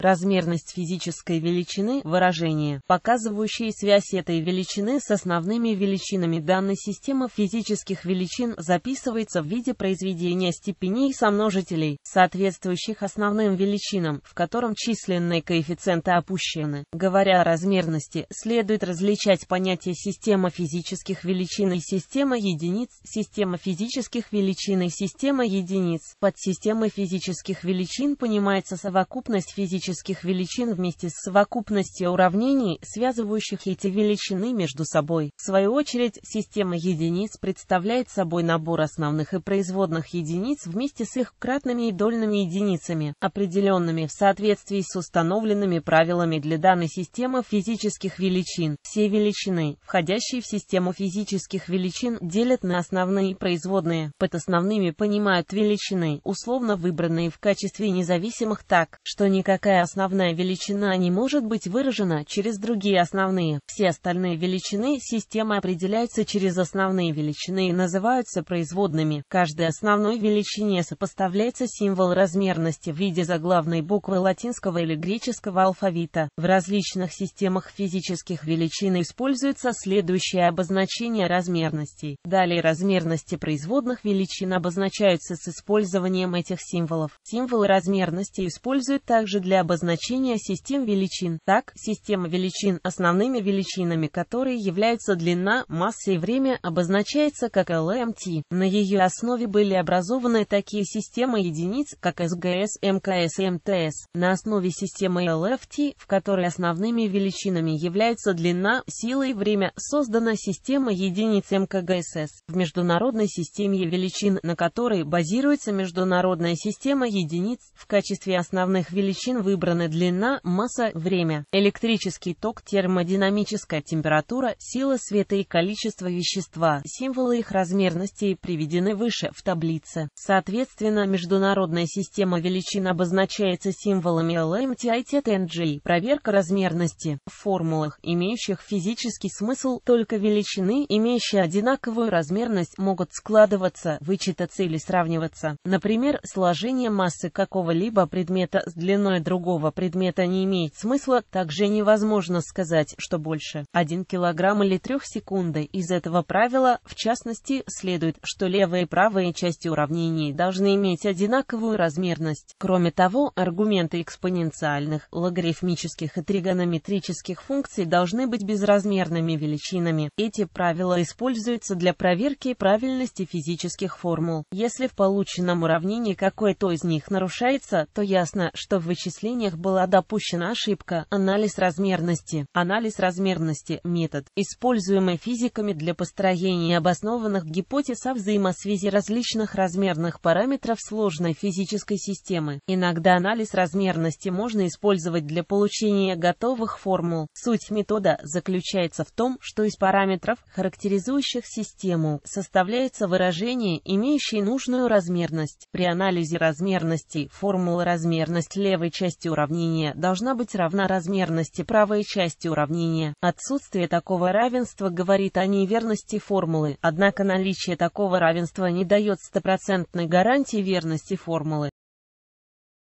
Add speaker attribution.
Speaker 1: размерность физической величины выражение, показывающее связь этой величины с основными величинами данной системы физических величин записывается в виде произведения степеней сомножителей, соответствующих основным величинам, в котором численные коэффициенты опущены. Говоря о размерности, следует различать понятия система физических величин и система единиц, система физических величин и система единиц. Под системой физических величин понимается совокупность физических геометрических величин вместе с совокупностью уравнений, связывающих эти величины между собой. В свою очередь, система единиц представляет собой набор основных и производных единиц вместе с их кратными и дольными единицами, определенными в соответствии с установленными правилами для данной системы физических величин. Все величины, входящие в систему физических величин, делят на основные и производные. Под основными понимают величины, условно выбранные в качестве независимых так, что никакая Такая основная величина не может быть выражена через другие основные. Все остальные величины системы определяются через основные величины и называются производными. Каждой основной величине сопоставляется символ размерности в виде заглавной буквы латинского или греческого алфавита. В различных системах физических величин используется следующее обозначение размерностей. Далее размерности производных величин обозначаются с использованием этих символов. Символы размерности используют также для обозначения систем величин. Так, система величин основными величинами которые являются длина, масса и время обозначается как LMT. На ее основе были образованы такие системы единиц, как СГС, МКС и МТС. На основе системы LFT, в которой основными величинами являются длина, сила и время, создана система единиц МКГСС. В международной системе величин, на которой базируется международная система единиц, в качестве основных величин выбрана выбраны длина, масса, время, электрический ток, термодинамическая температура, сила света и количество вещества. Символы их размерностей приведены выше в таблице. Соответственно, международная система величин обозначается символами LMTI TNG. Проверка размерности. В формулах, имеющих физический смысл, только величины, имеющие одинаковую размерность, могут складываться, вычитаться или сравниваться. Например, сложение массы какого-либо предмета с длиной другого другого предмета не имеет смысла, также невозможно сказать, что больше 1 килограмм или 3 секунды. Из этого правила, в частности, следует, что левая и правая части уравнений должны иметь одинаковую размерность. Кроме того, аргументы экспоненциальных, логарифмических и тригонометрических функций должны быть безразмерными величинами. Эти правила используются для проверки правильности физических формул. Если в полученном уравнении какое-то из них нарушается, то ясно, что в вычислении определениях была допущена ошибка «анализ размерности». Анализ размерности – метод, используемый физиками для построения обоснованных гипотез о взаимосвязи различных размерных параметров сложной физической системы. Иногда анализ размерности можно использовать для получения готовых формул. Суть метода заключается в том, что из параметров, характеризующих систему, составляется выражение, имеющее нужную размерность. При анализе размерности формула размерность левой части части уравнения должна быть равна размерности правой части уравнения. Отсутствие такого равенства говорит о неверности формулы, однако наличие такого равенства не дает стопроцентной гарантии верности формулы.